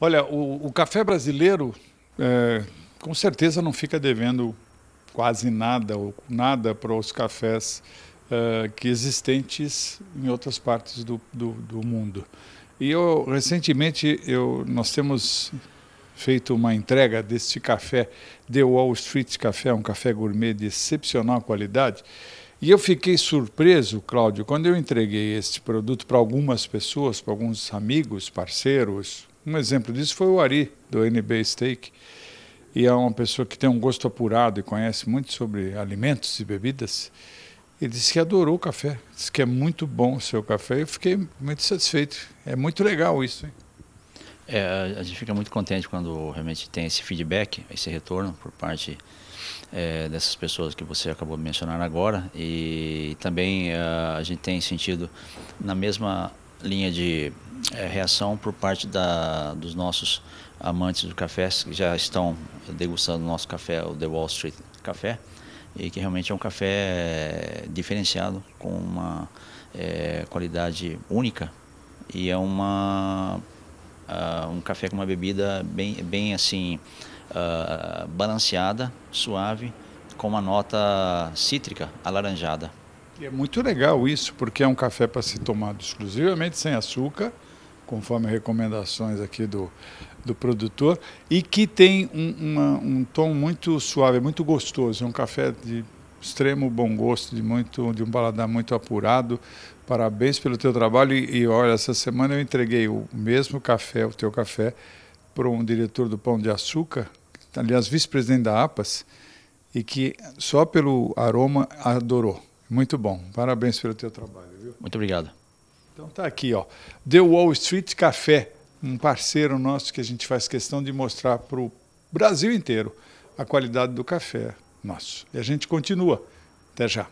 Olha, o, o café brasileiro é, com certeza não fica devendo quase nada ou nada para os cafés é, que existentes em outras partes do, do, do mundo. E eu recentemente eu, nós temos feito uma entrega deste café, The Wall Street Café, um café gourmet de excepcional qualidade. E eu fiquei surpreso, Cláudio, quando eu entreguei este produto para algumas pessoas, para alguns amigos, parceiros, um exemplo disso foi o Ari, do NB Steak. E é uma pessoa que tem um gosto apurado e conhece muito sobre alimentos e bebidas. Ele disse que adorou o café, disse que é muito bom o seu café. Eu fiquei muito satisfeito. É muito legal isso. Hein? É, a gente fica muito contente quando realmente tem esse feedback, esse retorno por parte é, dessas pessoas que você acabou de mencionar agora. E também é, a gente tem sentido na mesma linha de é, reação por parte da, dos nossos amantes do café, que já estão degustando o nosso café, o The Wall Street Café, e que realmente é um café é, diferenciado, com uma é, qualidade única e é uma, uh, um café com uma bebida bem, bem assim, uh, balanceada, suave, com uma nota cítrica, alaranjada. E é muito legal isso, porque é um café para ser tomado exclusivamente sem açúcar, conforme recomendações aqui do, do produtor, e que tem um, uma, um tom muito suave, muito gostoso. É um café de extremo bom gosto, de, muito, de um paladar muito apurado. Parabéns pelo teu trabalho. E, e olha, essa semana eu entreguei o mesmo café, o teu café, para um diretor do Pão de Açúcar, aliás, vice-presidente da APAS, e que só pelo aroma adorou. Muito bom. Parabéns pelo teu trabalho. Viu? Muito obrigado. Então tá aqui, ó. The Wall Street Café, um parceiro nosso que a gente faz questão de mostrar para o Brasil inteiro a qualidade do café nosso. E a gente continua. Até já.